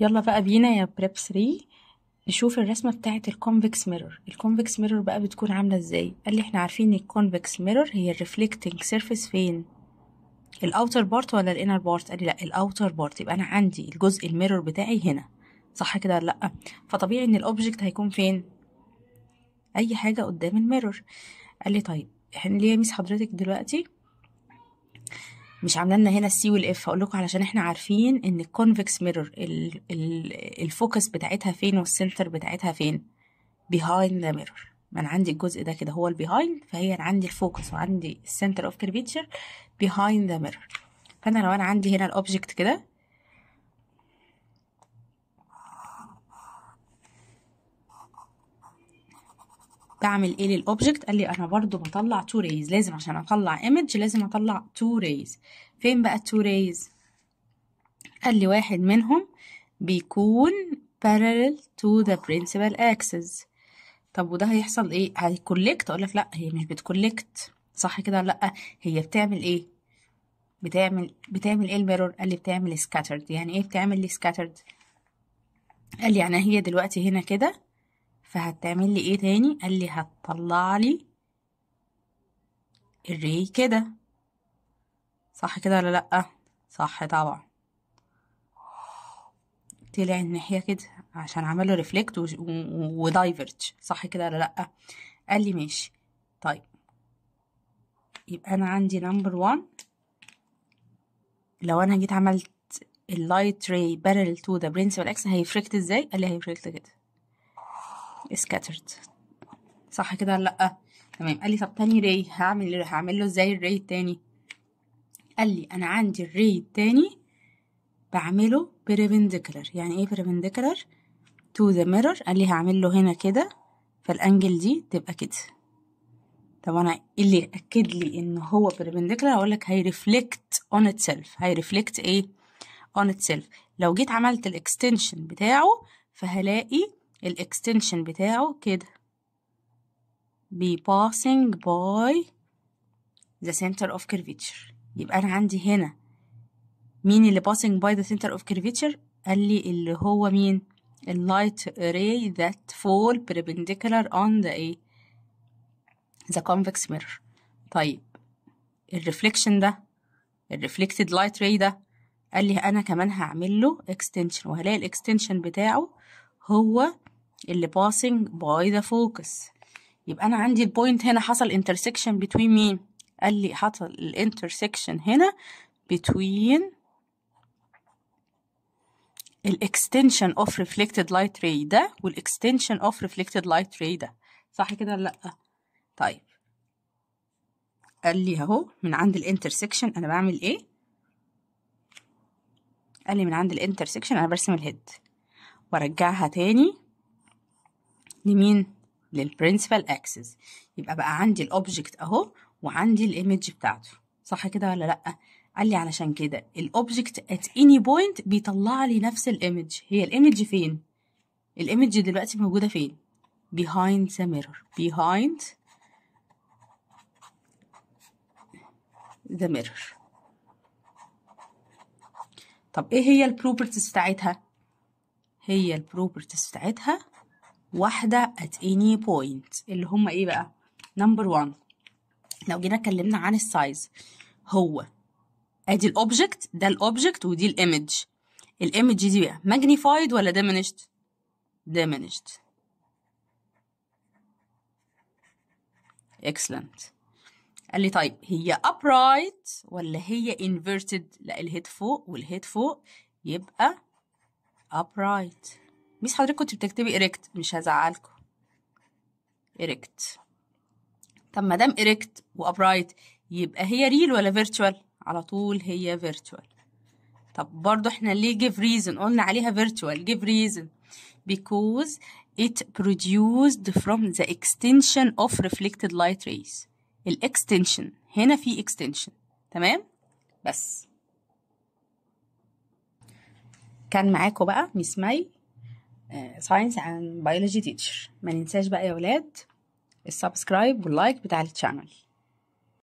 يلا بقى بينا يا بريب 3 نشوف الرسمة بتاعة الكونفكس ميرور الكونفكس ميرور بقى بتكون عاملة ازاي قال لي احنا عارفين الكونفكس ميرور هي الريفلكتنج سيرفيس فين الاوتر بارت ولا الانر بارت قال لي لا الاوتر بارت يبقى انا عندي الجزء الميرور بتاعي هنا صح كده ولا لا فطبيعي ان الاوبجكت هيكون فين اي حاجة قدام الميرور قال لي طيب احنا ليه يا ميس حضرتك دلوقتي مش عامله لنا هنا السي والاف هقول لكم علشان احنا عارفين ان الكونفكس ميرور الفوكس بتاعتها فين والسنتر بتاعتها فين بيهايند ذا ميرور ما انا عندي الجزء ده كده هو البيهايند فهي انا عندي الفوكس وعندي السنتر اوف كيرفيتشر بيهايند ذا ميرور فانا لو انا عندي هنا الاوبجكت كده بعمل ايه للاوبجكت قال لي انا برضو بطلع تو ريز لازم عشان اطلع ايمج لازم اطلع تو ريز فين بقى التو ريز قال لي واحد منهم بيكون parallel to the principal axis طب وده هيحصل ايه هيكولكت اقول لك لا هي مش بتكولكت صح كده لا هي بتعمل ايه بتعمل بتعمل ايه الميرور قال لي بتعمل scattered يعني ايه بتعمل لي scattered قال لي يعني هي دلوقتي هنا كده فهتعمل لي ايه تاني قال لي هتطلع لي الري كده صح كده ولا لا صح طبعا طلع الناحيه كده عشان عمل له ريفلكت ودايفرج صح كده ولا لا قال لي ماشي طيب يبقى انا عندي نمبر 1 لو انا جيت عملت اللايت راي بارل تو ذا برنسبل اكس هيفركت ازاي قال لي هيفركت كده scattered صح كده ولا لأ تمام قال لي طب تاني ري هعمل هعمل له ازاي الري التاني قال لي انا عندي الري التاني بعمله perpendicular يعني ايه perpendicular to the mirror قال لي هعمل له هنا كده فالانجل دي تبقى كده طب انا ايه اللي اكد لي ان هو perpendicular اقول لك هيرفلكت on itself هيرفلكت ايه on itself لو جيت عملت الاكستنشن بتاعه فهلاقي الاكستنشن بتاعه كده بي باسنج باي ذا سنتر اوف كيرفيتشر يبقى أنا عندي هنا مين اللي باسنج باي ذا سنتر اوف كيرفيتشر قال لي اللي هو مين اللايت ray ذات فول بريبنديكولار اون ذا ايه ذا كونفكس ميرور طيب الريفليكشن ده الريفليكتد لايت راي ده قال لي انا كمان هعمل له اكستنشن وهلاقي الاكستنشن بتاعه هو اللي باسنج باي ذا فوكس يبقى انا عندي البوينت هنا حصل intersection between مين قال لي حصل الانترسكشن هنا between الاكستنشن اوف ريفلكتد لايت راي ده والاكستنشن اوف ريفلكتد لايت راي ده صح كده ولا لا طيب قال لي اهو من عند الانترسكشن انا بعمل ايه قال لي من عند الانترسكشن انا برسم الهيد وارجعها تاني لمين للبرنسبال اكسس يبقى بقى عندي الاوبجكت اهو وعندي الايمج بتاعته صح كده ولا لا قال لي علشان كده الاوبجكت ات اني بوينت بيطلع لي نفس الايمج هي الايمج فين الايمج دلوقتي موجوده فين behind the mirror behind the mirror طب ايه هي البروبرتيز بتاعتها هي البروبرتيز بتاعتها واحدة at any point اللي هما ايه بقى نمبر وان لو جينا اتكلمنا عن السايز هو ادي الاوبجكت ده الاوبجكت ودي الايمج الايمج دي بقى ماجنيفايد ولا ديمينشد ديمينشد اكسلنت قال لي طيب هي upright ولا هي inverted لا الهيد فوق والهيد فوق يبقى upright ميس حضرتك كنت بتكتبي إريكت مش هزعلكم إريكت طب ما دام إريكت وأبرايت يبقى هي ريل ولا فيرتشوال على طول هي فيرتشوال طب برضو احنا ليه give reason قلنا عليها virtual give reason because it produced from the extension of reflected light rays الاكستنشن هنا في extension تمام بس كان معاكم بقى ميس مي ساينس اند بيولوجي تيتشر ما ننساش بقى يا ولاد السبسكرايب واللايك بتاع التشانل